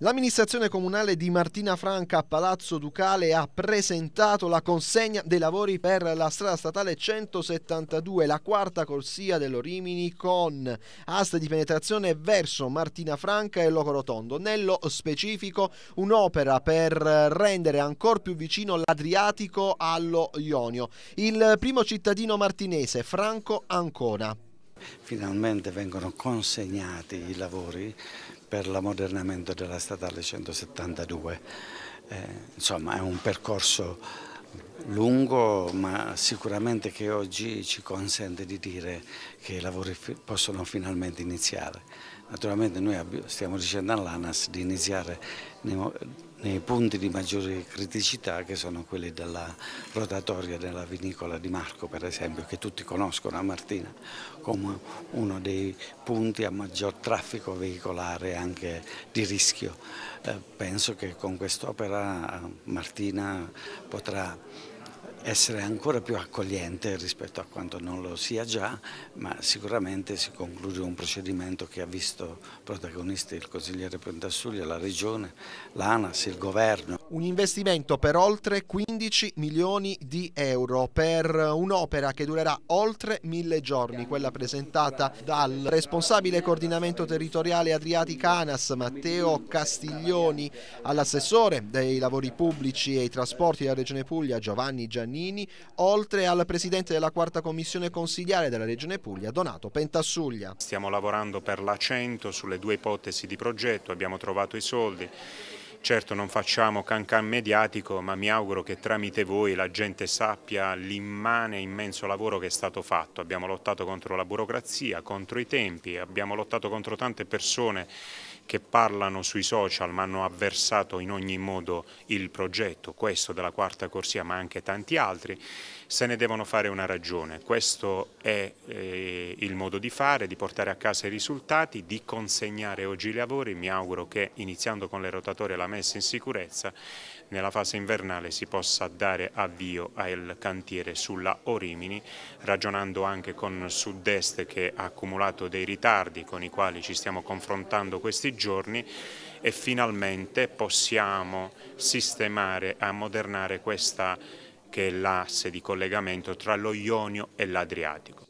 L'amministrazione comunale di Martina Franca a Palazzo Ducale ha presentato la consegna dei lavori per la strada statale 172, la quarta corsia dell'Orimini con aste di penetrazione verso Martina Franca e Locorotondo. Nello specifico un'opera per rendere ancora più vicino l'Adriatico allo Ionio. Il primo cittadino martinese, Franco Ancona, finalmente vengono consegnati i lavori per l'ammodernamento della statale 172. Eh, insomma è un percorso lungo ma sicuramente che oggi ci consente di dire che i lavori possono finalmente iniziare. Naturalmente noi stiamo dicendo all'ANAS di iniziare nei punti di maggiore criticità che sono quelli della rotatoria della vinicola di Marco per esempio che tutti conoscono a Martina come uno dei punti a maggior traffico veicolare anche di rischio. Eh, penso che con quest'opera eh, Martina potrà essere ancora più accogliente rispetto a quanto non lo sia già, ma sicuramente si conclude un procedimento che ha visto protagonisti il consigliere Pentassuglia, la Regione, l'ANAS, il Governo. Un investimento per oltre 15 milioni di euro per un'opera che durerà oltre mille giorni, quella presentata dal responsabile coordinamento territoriale Adriatica ANAS Matteo Castiglioni all'assessore dei lavori pubblici e i trasporti della Regione Puglia Giovanni Giannini Giannini, oltre al presidente della quarta commissione consigliare della Regione Puglia, Donato Pentassuglia. Stiamo lavorando per l'accento sulle due ipotesi di progetto, abbiamo trovato i soldi. Certo non facciamo cancan mediatico, ma mi auguro che tramite voi la gente sappia l'immane immenso lavoro che è stato fatto. Abbiamo lottato contro la burocrazia, contro i tempi, abbiamo lottato contro tante persone che parlano sui social ma hanno avversato in ogni modo il progetto, questo della quarta corsia ma anche tanti altri, se ne devono fare una ragione. Questo è eh, il modo di fare, di portare a casa i risultati, di consegnare oggi i lavori. Mi auguro che iniziando con le rotatorie e la messa in sicurezza, nella fase invernale si possa dare avvio al cantiere sulla Orimini, ragionando anche con Sud-Est che ha accumulato dei ritardi con i quali ci stiamo confrontando questi giorni giorni e finalmente possiamo sistemare, e ammodernare questa che è l'asse di collegamento tra lo Ionio e l'Adriatico.